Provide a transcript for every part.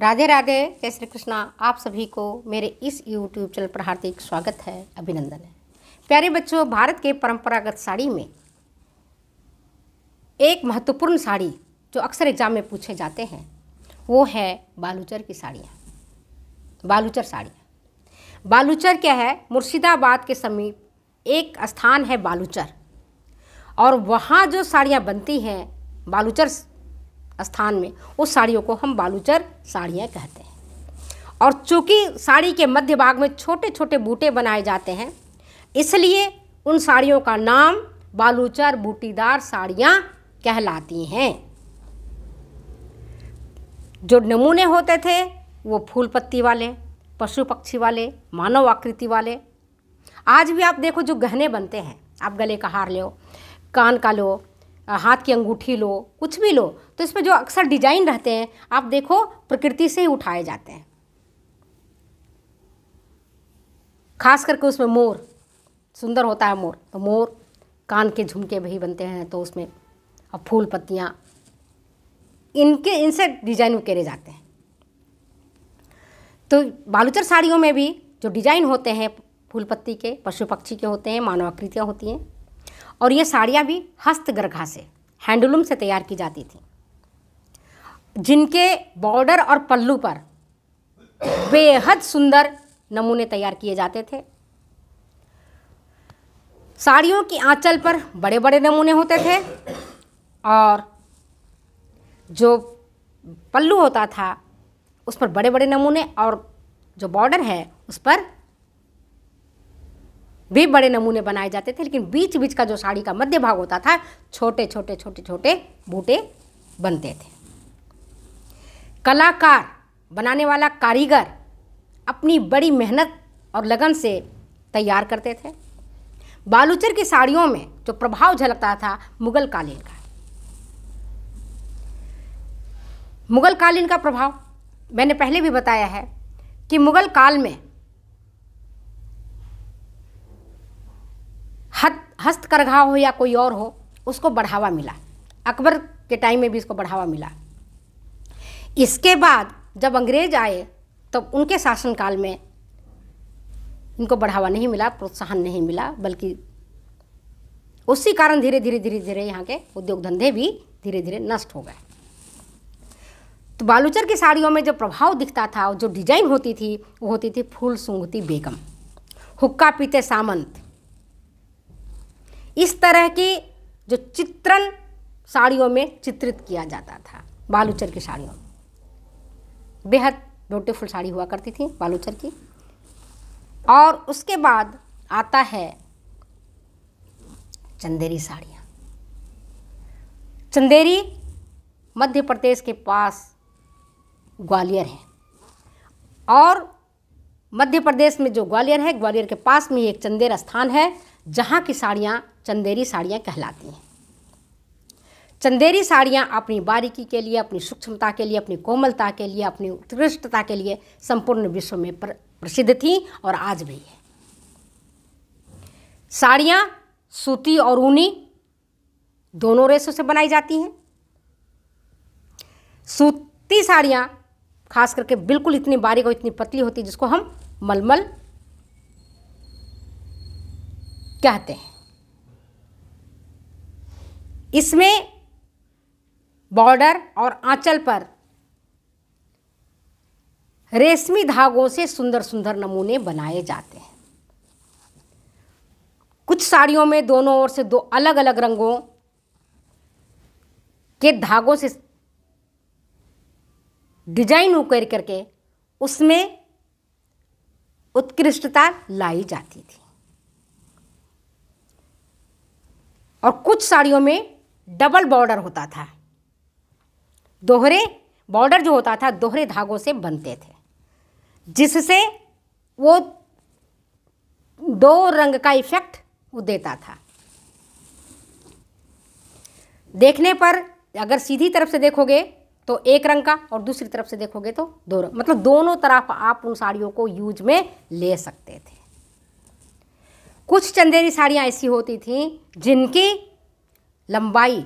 राधे राधे जय श्री कृष्णा आप सभी को मेरे इस यूट्यूब चैनल पर हार्दिक स्वागत है अभिनंदन है प्यारे बच्चों भारत के परंपरागत साड़ी में एक महत्वपूर्ण साड़ी जो अक्सर एग्जाम में पूछे जाते हैं वो है बालूचर की साड़ियाँ बालूचर साड़ियाँ बालूचर क्या है मुर्शिदाबाद के समीप एक स्थान है बालूचर और वहाँ जो साड़ियाँ बनती हैं बालूचर स्थान में उस साड़ियों को हम बालूचर साड़ियाँ कहते हैं और चूँकि साड़ी के मध्य भाग में छोटे छोटे बूटे बनाए जाते हैं इसलिए उन साड़ियों का नाम बालूचर बूटीदार साड़ियाँ कहलाती हैं जो नमूने होते थे वो फूल पत्ती वाले पशु पक्षी वाले मानव आकृति वाले आज भी आप देखो जो गहने बनते हैं आप गले का हार लो कान का लो हाथ की अंगूठी लो कुछ भी लो तो इसमें जो अक्सर डिजाइन रहते हैं आप देखो प्रकृति से ही उठाए जाते हैं खास करके उसमें मोर सुंदर होता है मोर तो मोर कान के झुमके भी बनते हैं तो उसमें अब फूल पत्तियाँ इनके इनसे डिजाइन उकेरे जाते हैं तो बालूचर साड़ियों में भी जो डिजाइन होते हैं फूल पत्ती के पशु पक्षी के होते हैं मानव आकृतियाँ होती हैं और ये साड़ियाँ भी हस्तगरघा से हैंडलूम से तैयार की जाती थी जिनके बॉर्डर और पल्लू पर बेहद सुंदर नमूने तैयार किए जाते थे साड़ियों की आंचल पर बड़े बड़े नमूने होते थे और जो पल्लू होता था उस पर बड़े बड़े नमूने और जो बॉर्डर है उस पर भी बड़े नमूने बनाए जाते थे लेकिन बीच बीच का जो साड़ी का मध्य भाग होता था छोटे छोटे छोटे छोटे बूटे बनते थे कलाकार बनाने वाला कारीगर अपनी बड़ी मेहनत और लगन से तैयार करते थे बालूचर की साड़ियों में जो प्रभाव झलकता था मुगल कालीन का मुगल कालीन का प्रभाव मैंने पहले भी बताया है कि मुगल काल में हस्त करघा हो या कोई और हो उसको बढ़ावा मिला अकबर के टाइम में भी इसको बढ़ावा मिला इसके बाद जब अंग्रेज आए तब उनके शासनकाल में इनको बढ़ावा नहीं मिला प्रोत्साहन नहीं मिला बल्कि उसी कारण धीरे धीरे धीरे धीरे यहाँ के उद्योग धंधे भी धीरे धीरे नष्ट हो गए तो बालूचर की साड़ियों में जो प्रभाव दिखता था जो डिजाइन होती थी वो होती थी फूल सूंघती बेगम हुक्का पीते सामंत इस तरह की जो चित्रण साड़ियों में चित्रित किया जाता था बालूचर की साड़ियों में बेहद ब्यूटीफुल साड़ी हुआ करती थी बालूचर की और उसके बाद आता है चंदेरी साड़ियाँ चंदेरी मध्य प्रदेश के पास ग्वालियर है और मध्य प्रदेश में जो ग्वालियर है ग्वालियर के पास में ही एक चंदेर स्थान है जहाँ की साड़ियाँ चंदेरी साड़ियाँ कहलाती हैं चंदेरी साड़ियाँ अपनी बारीकी के लिए अपनी सूक्ष्मता के लिए अपनी कोमलता के लिए अपनी उत्कृष्टता के लिए संपूर्ण विश्व में प्रसिद्ध थी और आज भी हैं साड़ियाँ सूती और ऊनी दोनों रेशों से बनाई जाती हैं सूती साड़ियाँ खास करके बिल्कुल इतनी बारीक और इतनी पतली होती जिसको हम मलमल कहते हैं इसमें बॉर्डर और आंचल पर रेशमी धागों से सुंदर सुंदर नमूने बनाए जाते हैं कुछ साड़ियों में दोनों ओर से दो अलग अलग रंगों के धागों से डिजाइन उकेर करके उसमें उत्कृष्टता लाई जाती थी और कुछ साड़ियों में डबल बॉर्डर होता था दोहरे बॉर्डर जो होता था दोहरे धागों से बनते थे जिससे वो दो रंग का इफेक्ट वो देता था देखने पर अगर सीधी तरफ से देखोगे तो एक रंग का और दूसरी तरफ से देखोगे तो दो रंग मतलब दोनों तरफ आप उन साड़ियों को यूज में ले सकते थे कुछ चंदेरी साड़ियाँ ऐसी होती थीं जिनकी लंबाई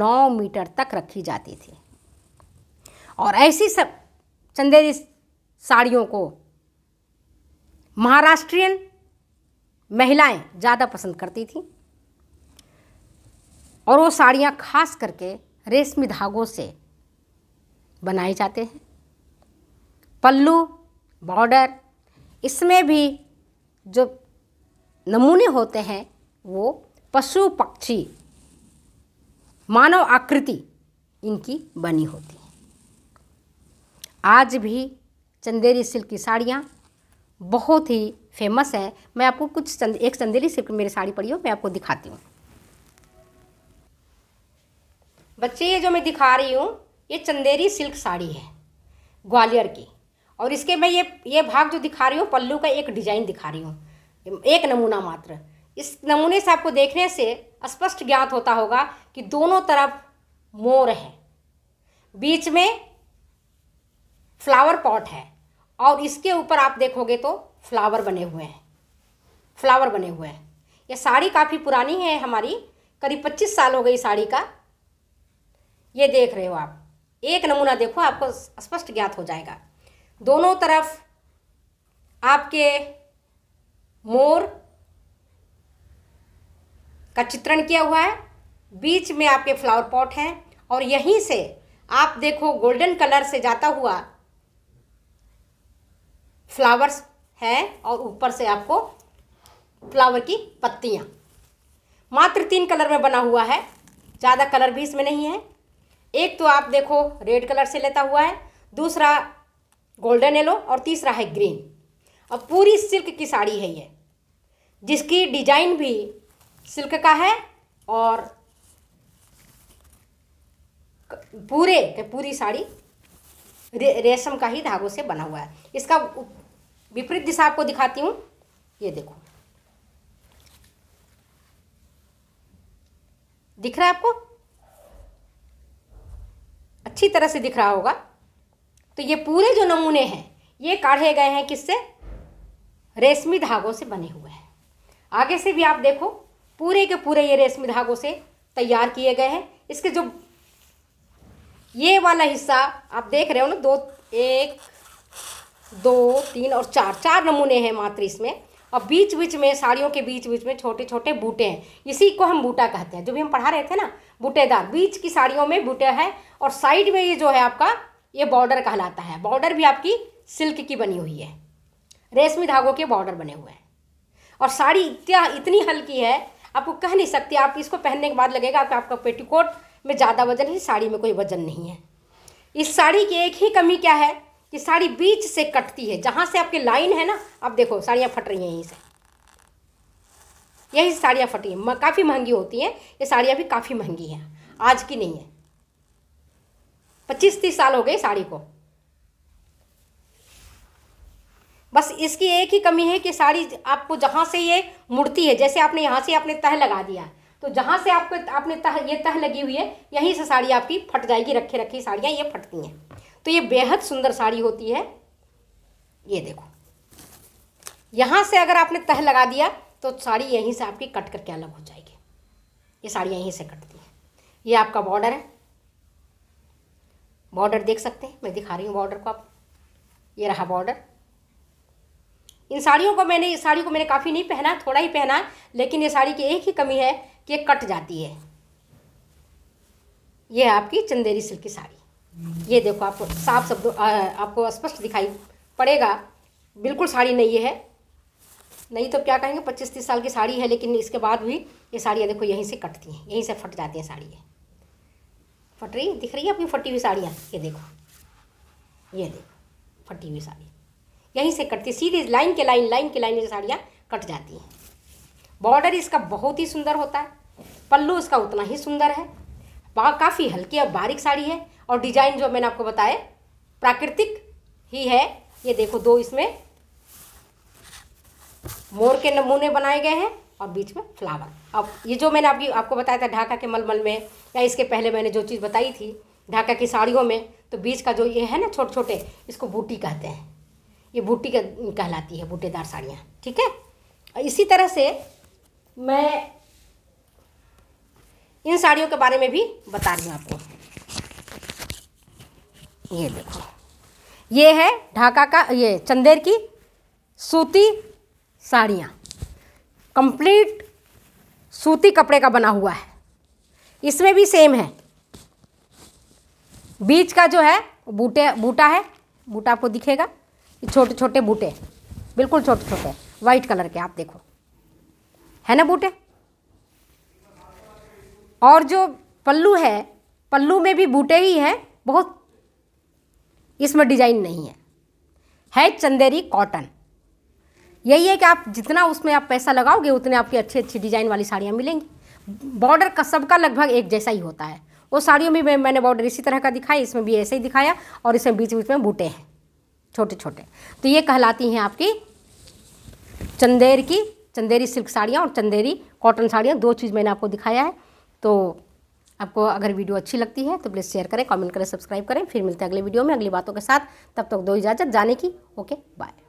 नौ मीटर तक रखी जाती थी और ऐसी सब चंदेरी साड़ियों को महाराष्ट्रियन महिलाएं ज़्यादा पसंद करती थीं और वो साड़ियाँ खास करके रेशमी धागों से बनाए जाते हैं पल्लू बॉर्डर इसमें भी जो नमूने होते हैं वो पशु पक्षी मानव आकृति इनकी बनी होती है आज भी चंदेरी सिल्क की साड़ियाँ बहुत ही फेमस है मैं आपको कुछ चंद, एक चंदेरी सिल्क मेरी साड़ी पड़ी हो मैं आपको दिखाती हूँ बच्चे ये जो मैं दिखा रही हूँ ये चंदेरी सिल्क साड़ी है ग्वालियर की और इसके मैं ये ये भाग जो दिखा रही हूँ पल्लू का एक डिजाइन दिखा रही हूँ एक नमूना मात्र इस नमूने से आपको देखने से स्पष्ट ज्ञात होता होगा कि दोनों तरफ मोर है बीच में फ्लावर पॉट है और इसके ऊपर आप देखोगे तो फ्लावर बने हुए हैं फ्लावर बने हुए हैं यह साड़ी काफ़ी पुरानी है हमारी करीब पच्चीस साल हो गई साड़ी का ये देख रहे हो आप एक नमूना देखो आपको स्पष्ट ज्ञात हो जाएगा दोनों तरफ आपके मोर का चित्रण किया हुआ है बीच में आपके फ्लावर पॉट हैं और यहीं से आप देखो गोल्डन कलर से जाता हुआ फ्लावर्स है और ऊपर से आपको फ्लावर की पत्तियाँ मात्र तीन कलर में बना हुआ है ज़्यादा कलर भी इसमें नहीं है एक तो आप देखो रेड कलर से लेता हुआ है दूसरा गोल्डन येलो और तीसरा है ग्रीन और पूरी सिल्क की साड़ी है ये जिसकी डिजाइन भी सिल्क का है और पूरे पूरी साड़ी रे, रेशम का ही धागों से बना हुआ है इसका विपरीत दिशा आपको दिखाती हूँ ये देखो दिख रहा है आपको अच्छी तरह से दिख रहा होगा तो ये पूरे जो नमूने हैं ये काढ़े गए हैं किससे रेशमी धागों से बने हुए हैं आगे से भी आप देखो पूरे के पूरे ये रेशमी धागों से तैयार किए गए हैं इसके जो ये वाला हिस्सा आप देख रहे हो ना दो एक दो तीन और चार चार नमूने हैं मात्र इसमें और बीच बीच में साड़ियों के बीच बीच में छोटे छोटे बूटे हैं इसी को हम बूटा कहते हैं जो भी हम पढ़ा रहे थे ना बूटेदार बीच की साड़ियों में बूटे हैं और साइड में ये जो है आपका ये बॉर्डर कहलाता है बॉर्डर भी आपकी सिल्क की बनी हुई है रेशमी धागों के बॉर्डर बने हुए हैं और साड़ी इतना इतनी हल्की है आपको कह नहीं सकती आप इसको पहनने के बाद लगेगा आपका आपका पेटीकोट में ज़्यादा वजन है साड़ी में कोई वजन नहीं है इस साड़ी की एक ही कमी क्या है कि साड़ी बीच से कटती है जहाँ से आपकी लाइन है ना आप देखो साड़ियाँ फट रही हैं यहीं से यही साड़ियाँ फटी हैं काफ़ी महंगी होती हैं ये साड़ियाँ भी काफ़ी महंगी हैं आज की नहीं है पच्चीस तीस साल हो गए साड़ी को बस इसकी एक ही कमी है कि साड़ी आपको जहाँ से ये मुड़ती है जैसे आपने यहाँ से आपने तह लगा दिया तो जहाँ से आपको आपने तह ये तह लगी हुई है यहीं से साड़ी आपकी फट जाएगी रखे रखी साड़ियाँ ये फटती हैं तो ये बेहद सुंदर साड़ी होती है ये देखो यहाँ से अगर आपने तह लगा दिया तो साड़ी यहीं से आपकी कट करके अलग हो जाएगी ये साड़ी यहीं से कटती है ये आपका बॉर्डर है बॉर्डर देख सकते हैं मैं दिखा रही हूँ बॉर्डर को आप ये रहा बॉर्डर इन साड़ियों को मैंने इस साड़ी को मैंने काफ़ी नहीं पहना थोड़ा ही पहना है लेकिन ये साड़ी की एक ही कमी है कि कट जाती है ये आपकी चंदेरी सिल्क की साड़ी ये देखो आपको साफ शब्द आपको स्पष्ट दिखाई पड़ेगा बिल्कुल साड़ी नहीं है नहीं तो क्या कहेंगे पच्चीस तीस साल की साड़ी है लेकिन इसके बाद भी ये साड़ियाँ देखो यहीं से कटती हैं यहीं से फट जाती हैं साड़ी फट रही दिख रही है अपनी फटी हुई साड़ियाँ ये देखो ये देखो फटी हुई साड़ी यहीं से कटती सीधी लाइन के लाइन लाइन के लाइन ये साड़ियाँ कट जाती हैं बॉर्डर इसका बहुत ही सुंदर होता है पल्लू इसका उतना ही सुंदर है काफ़ी हल्की और बारीक साड़ी है और डिजाइन जो मैंने आपको बताया प्राकृतिक ही है ये देखो दो इसमें मोर के नमूने बनाए गए हैं और बीच में फ्लावर अब ये जो मैंने आपकी आपको बताया था ढाका के मलमल में या इसके पहले मैंने जो चीज़ बताई थी ढाका की साड़ियों में तो बीच का जो ये है ना छोटे छोटे इसको बूटी कहते हैं ये बूटी कहलाती है बूटेदार साड़ियाँ ठीक है और इसी तरह से मैं इन साड़ियों के बारे में भी बता रही हूँ आपको ये देखो ये है ढाका का ये चंदेर की सूती साड़ियाँ कंप्लीट सूती कपड़े का बना हुआ है इसमें भी सेम है बीच का जो है बूटे बूटा है बूटा आपको दिखेगा छोटे छोटे बूटे बिल्कुल छोटे छोटे वाइट कलर के आप देखो है ना बूटे और जो पल्लू है पल्लू में भी बूटे ही हैं बहुत इसमें डिजाइन नहीं है है चंदेरी कॉटन यही है कि आप जितना उसमें आप पैसा लगाओगे उतने आपकी अच्छी अच्छी डिजाइन वाली साड़ियाँ मिलेंगी बॉर्डर का सबका लगभग एक जैसा ही होता है वो साड़ियों में मैंने बॉर्डर इसी तरह का दिखाया इसमें भी ऐसे ही दिखाया और इसमें बीच बीच में बूटे हैं छोटे छोटे तो ये कहलाती हैं आपकी चंदेर की चंदेरी सिल्क साड़ियाँ और चंदेरी कॉटन साड़ियाँ दो चीज़ मैंने आपको दिखाया है तो आपको अगर वीडियो अच्छी लगती है तो प्लीज़ शेयर करें कमेंट करें सब्सक्राइब करें फिर मिलते हैं अगले वीडियो में अगली बातों के साथ तब तक दो इजाज़त जाने की ओके बाय